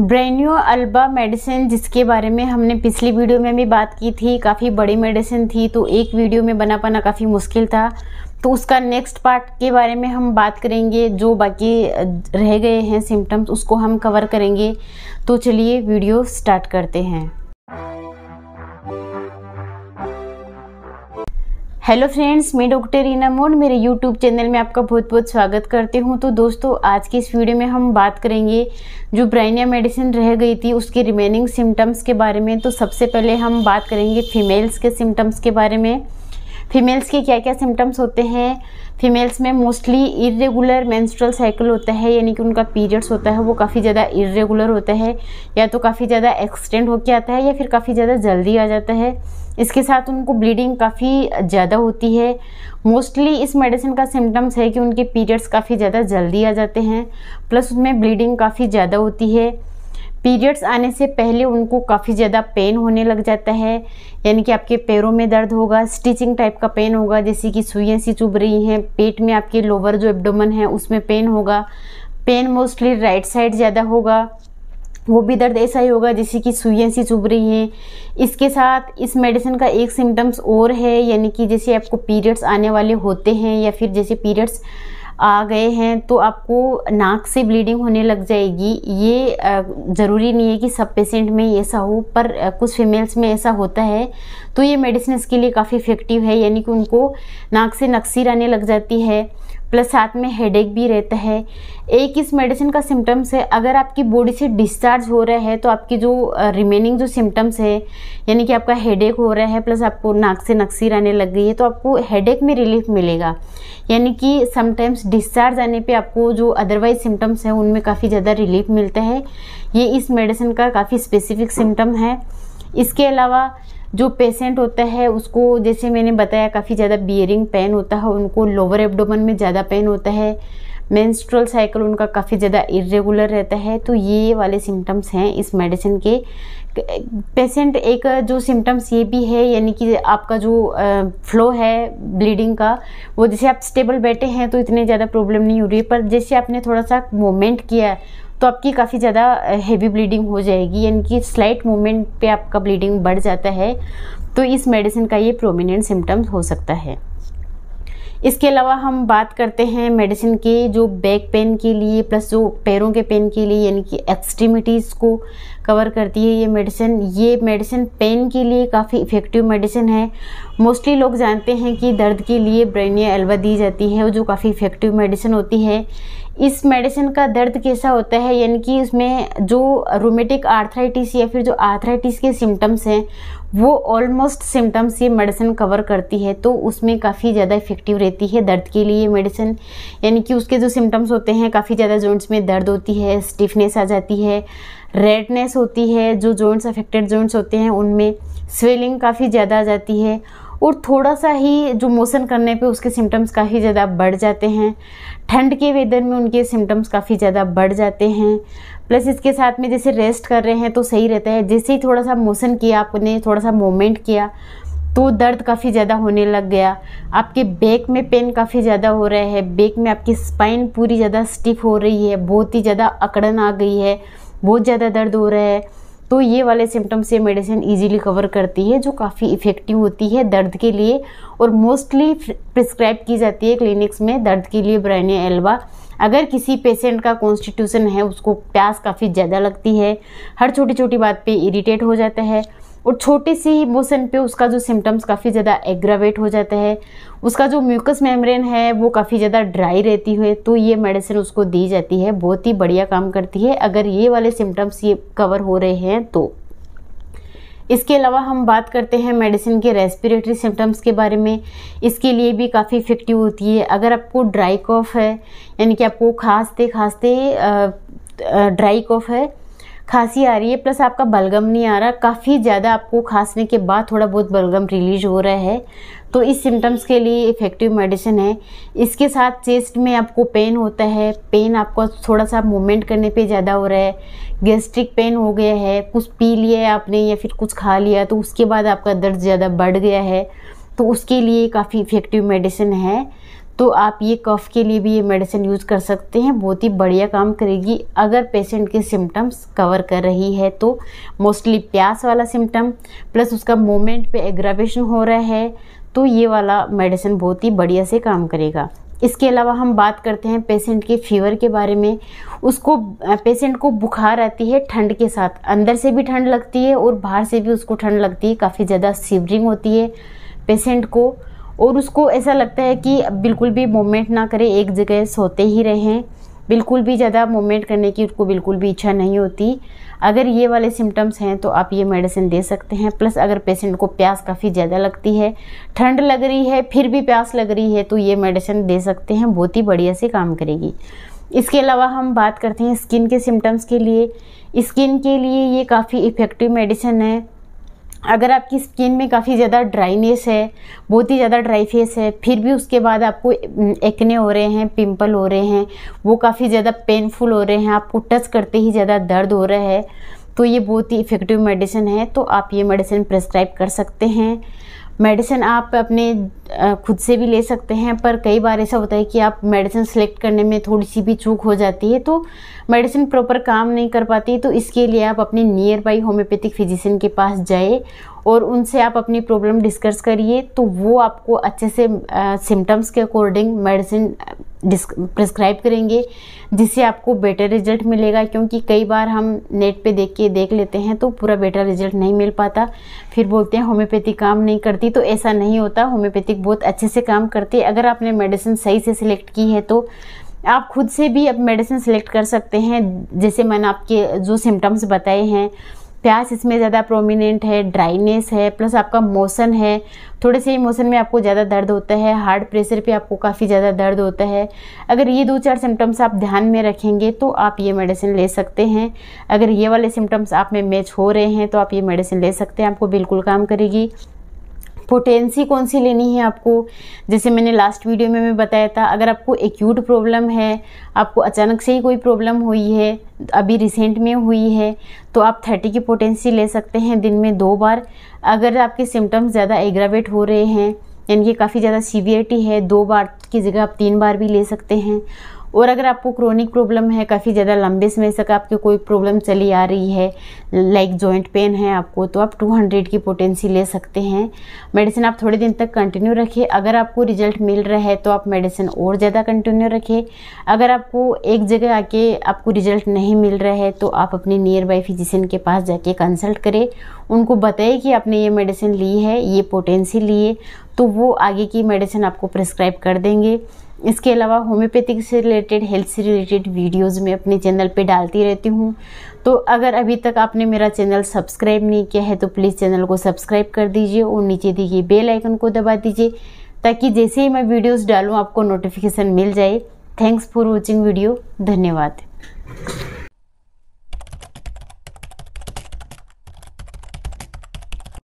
ब्रेन्यू alba medicine जिसके बारे में हमने पिछली वीडियो में भी बात की थी काफ़ी बड़ी मेडिसिन थी तो एक वीडियो में बना पाना काफ़ी मुश्किल था तो उसका नेक्स्ट पार्ट के बारे में हम बात करेंगे जो बाकी रह गए हैं सिम्टम्स उसको हम कवर करेंगे तो चलिए वीडियो स्टार्ट करते हैं हेलो फ्रेंड्स मैं डॉक्टर रीना मोड मेरे यूट्यूब चैनल में आपका बहुत बहुत स्वागत करती हूं तो दोस्तों आज की इस वीडियो में हम बात करेंगे जो ब्राइनिया मेडिसिन रह गई थी उसके रिमेनिंग सिम्टम्स के बारे में तो सबसे पहले हम बात करेंगे फीमेल्स के सिम्टम्स के बारे में फीमेल्स के क्या क्या सिम्टम्स होते हैं फीमेल्स में मोस्टली इरेगुलर मेंस्ट्रुअल साइकिल होता है यानी कि उनका पीरियड्स होता है वो काफ़ी ज़्यादा इरेगुलर होता है या तो काफ़ी ज़्यादा एक्सटेंड होके आता है या फिर काफ़ी ज़्यादा जल्दी आ जाता है इसके साथ उनको ब्लीडिंग काफ़ी ज़्यादा होती है मोस्टली इस मेडिसिन का सिम्टम्स है कि उनके पीरियड्स काफ़ी ज़्यादा जल्दी आ जाते हैं प्लस उनमें ब्लीडिंग काफ़ी ज़्यादा होती है पीरियड्स आने से पहले उनको काफ़ी ज़्यादा पेन होने लग जाता है यानी कि आपके पैरों में दर्द होगा स्टिचिंग टाइप का पेन होगा जैसे कि सुइयाँ सी चुभ रही हैं पेट में आपके लोअर जो एब्डोमन है उसमें पेन होगा पेन मोस्टली राइट साइड ज़्यादा होगा वो भी दर्द ऐसा ही होगा जैसे कि सुइयाँ सी चुभ रही हैं इसके साथ इस मेडिसिन का एक सिम्टम्स और है यानी कि जैसे आपको पीरियड्स आने वाले होते हैं या फिर जैसे पीरियड्स आ गए हैं तो आपको नाक से ब्लीडिंग होने लग जाएगी ये ज़रूरी नहीं है कि सब पेशेंट में ऐसा हो पर कुछ फीमेल्स में ऐसा होता है तो ये मेडिसिन के लिए काफ़ी इफ़ेक्टिव है यानी कि उनको नाक से नक्सीर आने लग जाती है प्लस साथ में हेडेक भी रहता है एक इस मेडिसिन का सिम्टम्स है अगर आपकी बॉडी से डिस्चार्ज हो रहा है तो आपकी जो रिमेनिंग जो सिम्टम्स है यानी कि आपका हेडेक हो रहा है प्लस आपको नाक से नक्सीर आने लग गई है तो आपको हेडेक में रिलीफ मिलेगा यानी कि समटाइम्स डिस्चार्ज आने पे आपको जो अदरवाइज सिम्टम्स हैं उनमें काफ़ी ज़्यादा रिलीफ मिलता है ये इस मेडिसिन का काफ़ी स्पेसिफिक सिम्टम है इसके अलावा जो पेशेंट होता है उसको जैसे मैंने बताया काफ़ी ज़्यादा बियरिंग पेन होता है उनको लोअर एब्डोमन में ज़्यादा पेन होता है मेंस्ट्रुअल साइकिल उनका काफ़ी ज़्यादा इरेगुलर रहता है तो ये वाले सिम्टम्स हैं इस मेडिसिन के पेशेंट एक जो सिम्टम्स ये भी है यानी कि आपका जो फ्लो है ब्लीडिंग का वो जैसे आप स्टेबल बैठे हैं तो इतने ज़्यादा प्रॉब्लम नहीं हो रही पर जैसे आपने थोड़ा सा मोमेंट किया तो आपकी काफ़ी ज़्यादा हैवी ब्लीडिंग हो जाएगी यानी कि स्लाइट मूवमेंट पे आपका ब्लीडिंग बढ़ जाता है तो इस मेडिसिन का ये प्रोमिनेंट सिम्टम्स हो सकता है इसके अलावा हम बात करते हैं मेडिसिन के जो बैक पेन के लिए प्लस जो पैरों के पेन के लिए यानी कि एक्सट्रीमिटीज़ को कवर करती है ये मेडिसिन ये मेडिसिन पेन के लिए काफ़ी इफ़ेक्टिव मेडिसिन है मोस्टली लोग जानते हैं कि दर्द के लिए ब्रेनिया एल्वा दी जाती है जो काफ़ी इफ़ेक्टिव मेडिसिन होती है इस मेडिसिन का दर्द कैसा होता है यानी कि उसमें जो रोमेटिक आर्थराइटिस या फिर जो आर्थराइटिस के सिम्टम्स हैं वो ऑलमोस्ट सिम्टम्स ये मेडिसिन कवर करती है तो उसमें काफ़ी ज़्यादा इफेक्टिव रहती है दर्द के लिए मेडिसिन यानी कि उसके जो सिम्टम्स होते हैं काफ़ी ज़्यादा जॉइंट्स में दर्द होती है स्टिफनेस आ जाती है रेडनेस होती है जो जॉइंट्स अफेक्टेड जॉइंट्स होते हैं उनमें स्वेलिंग काफ़ी ज़्यादा आ जाती है और थोड़ा सा ही जो मोशन करने पे उसके सिम्टम्स काफ़ी ज़्यादा बढ़ जाते हैं ठंड के वेदर में उनके सिम्टम्स काफ़ी ज़्यादा बढ़ जाते हैं प्लस इसके साथ में जैसे रेस्ट कर रहे हैं तो सही रहता है जैसे ही थोड़ा सा मोशन किया आपने थोड़ा सा मोमेंट किया तो दर्द काफ़ी ज़्यादा होने लग गया आपके बैक में पेन काफ़ी ज़्यादा हो रहा है बैक में आपकी स्पाइन पूरी ज़्यादा स्टिफ हो रही है बहुत ही ज़्यादा अकड़न आ गई है बहुत ज़्यादा दर्द हो रहा है तो ये वाले सिम्टम्स ये मेडिसिन ईजिली कवर करती है जो काफ़ी इफ़ेक्टिव होती है दर्द के लिए और मोस्टली प्रिस्क्राइब की जाती है क्लिनिक्स में दर्द के लिए ब्रैने एल्वा अगर किसी पेशेंट का कॉन्स्टिट्यूशन है उसको प्यास काफ़ी ज़्यादा लगती है हर छोटी छोटी बात पे इरिटेट हो जाता है और छोटे से ही मोशन पे उसका जो सिम्टम्स काफ़ी ज़्यादा एग्रावेट हो जाता है उसका जो म्यूकस मेम्ब्रेन है वो काफ़ी ज़्यादा ड्राई रहती है तो ये मेडिसिन उसको दी जाती है बहुत ही बढ़िया काम करती है अगर ये वाले सिम्टम्स ये कवर हो रहे हैं तो इसके अलावा हम बात करते हैं मेडिसिन के रेस्पिरेटरी सिम्टम्स के बारे में इसके लिए भी काफ़ी इफ़ेक्टिव होती है अगर आपको ड्राई कॉफ है यानी कि आपको खांसते खांसते ड्राई कॉफ है खांसी आ रही है प्लस आपका बलगम नहीं आ रहा काफ़ी ज़्यादा आपको खांसने के बाद थोड़ा बहुत बलगम रिलीज हो रहा है तो इस सिम्टम्स के लिए इफ़ेक्टिव मेडिसिन है इसके साथ चेस्ट में आपको पेन होता है पेन आपको थोड़ा सा मूवमेंट करने पे ज़्यादा हो रहा है गैस्ट्रिक पेन हो गया है कुछ पी लिया है आपने या फिर कुछ खा लिया तो उसके बाद आपका दर्द ज़्यादा बढ़ गया है तो उसके लिए काफ़ी इफ़ेक्टिव मेडिसिन है तो आप ये कफ़ के लिए भी ये मेडिसिन यूज़ कर सकते हैं बहुत ही बढ़िया काम करेगी अगर पेशेंट के सिम्टम्स कवर कर रही है तो मोस्टली प्यास वाला सिम्टम प्लस उसका मोमेंट पे एग्रावेशन हो रहा है तो ये वाला मेडिसिन बहुत ही बढ़िया से काम करेगा इसके अलावा हम बात करते हैं पेशेंट के फीवर के बारे में उसको पेशेंट को बुखार आती है ठंड के साथ अंदर से भी ठंड लगती है और बाहर से भी उसको ठंड लगती है काफ़ी ज़्यादा सीवरिंग होती है पेशेंट को और उसको ऐसा लगता है कि बिल्कुल भी मूवमेंट ना करें एक जगह सोते ही रहें बिल्कुल भी ज़्यादा मूवमेंट करने की उसको बिल्कुल भी इच्छा नहीं होती अगर ये वाले सिम्टम्स हैं तो आप ये मेडिसिन दे सकते हैं प्लस अगर पेशेंट को प्यास काफ़ी ज़्यादा लगती है ठंड लग रही है फिर भी प्यास लग रही है तो ये मेडिसिन दे सकते हैं बहुत ही बढ़िया से काम करेगी इसके अलावा हम बात करते हैं स्किन के सिम्टम्स के लिए स्किन के लिए ये काफ़ी इफ़ेक्टिव मेडिसिन है अगर आपकी स्किन में काफ़ी ज़्यादा ड्राइनेस है बहुत ही ज़्यादा ड्राई फेस है फिर भी उसके बाद आपको एक्ने हम्म, हो रहे हैं पिंपल हो रहे हैं वो काफ़ी ज़्यादा पेनफुल हो रहे हैं आपको टच करते ही ज़्यादा दर्द हो रहा है तो ये बहुत ही इफ़ेक्टिव मेडिसिन है तो आप ये मेडिसिन प्रेस्क्राइब कर सकते हैं मेडिसिन आप अपने खुद से भी ले सकते हैं पर कई बार ऐसा होता है कि आप मेडिसिन सेलेक्ट करने में थोड़ी सी भी चूक हो जाती है तो मेडिसिन प्रॉपर काम नहीं कर पाती तो इसके लिए आप अपने नियर बाई होम्योपैथिक फिजिशियन के पास जाए और उनसे आप अपनी प्रॉब्लम डिस्कस करिए तो वो आपको अच्छे से सिम्टम्स के अकॉर्डिंग मेडिसिन प्रिस्क्राइब करेंगे जिससे आपको बेटर रिजल्ट मिलेगा क्योंकि कई बार हम नेट पे देख के देख लेते हैं तो पूरा बेटर रिजल्ट नहीं मिल पाता फिर बोलते हैं होम्योपैथिक काम नहीं करती तो ऐसा नहीं होता होम्योपैथिक बहुत अच्छे से काम करती है अगर आपने मेडिसिन सही से सिलेक्ट की है तो आप खुद से भी अब मेडिसिन सेलेक्ट कर सकते हैं जैसे मैंने आपके जो सिम्टम्स बताए हैं प्यास इसमें ज़्यादा प्रोमिनेंट है ड्राइनेस है प्लस आपका मोशन है थोड़े से ही मोशन में आपको ज़्यादा दर्द होता है हार्ट प्रेशर पे आपको काफ़ी ज़्यादा दर्द होता है अगर ये दो चार सिम्टम्स आप ध्यान में रखेंगे तो आप ये मेडिसिन ले सकते हैं अगर ये वाले सिम्टम्स आप में मैच हो रहे हैं तो आप ये मेडिसिन ले सकते हैं आपको बिल्कुल काम करेगी पोटेंसी कौन सी लेनी है आपको जैसे मैंने लास्ट वीडियो में मैं बताया था अगर आपको एक्यूट प्रॉब्लम है आपको अचानक से ही कोई प्रॉब्लम हुई है अभी रिसेंट में हुई है तो आप थर्टी की पोटेंसी ले सकते हैं दिन में दो बार अगर आपके सिम्टम्स ज़्यादा एग्रावेट हो रहे हैं यानी कि काफ़ी ज़्यादा सीवियरिटी है दो बार की जगह आप तीन बार भी ले सकते हैं और अगर आपको क्रोनिक प्रॉब्लम है काफ़ी ज़्यादा लंबे समय तक आपकी कोई प्रॉब्लम चली आ रही है लाइक जॉइंट पेन है आपको तो आप 200 की पोटेंसी ले सकते हैं मेडिसिन आप थोड़े दिन तक कंटिन्यू रखें अगर आपको रिजल्ट मिल रहा है तो आप मेडिसिन और ज़्यादा कंटिन्यू रखें अगर आपको एक जगह आके आपको रिजल्ट नहीं मिल रहा है तो आप अपने नियर बाई फिजिशियन के पास जाके कंसल्ट करें उनको बताएं कि आपने ये मेडिसिन ली है ये पोटेंसी ली है तो वो आगे की मेडिसिन आपको प्रिस्क्राइब कर देंगे इसके अलावा होम्योपैथिक से रिलेटेड हेल्थ से रिलेटेड वीडियोस मैं अपने चैनल पे डालती रहती हूँ तो अगर अभी तक आपने मेरा चैनल सब्सक्राइब नहीं किया है तो प्लीज़ चैनल को सब्सक्राइब कर दीजिए और नीचे दी गई बेल आइकन को दबा दीजिए ताकि जैसे ही मैं वीडियोस डालूँ आपको नोटिफिकेशन मिल जाए थैंक्स फॉर वॉचिंग वीडियो धन्यवाद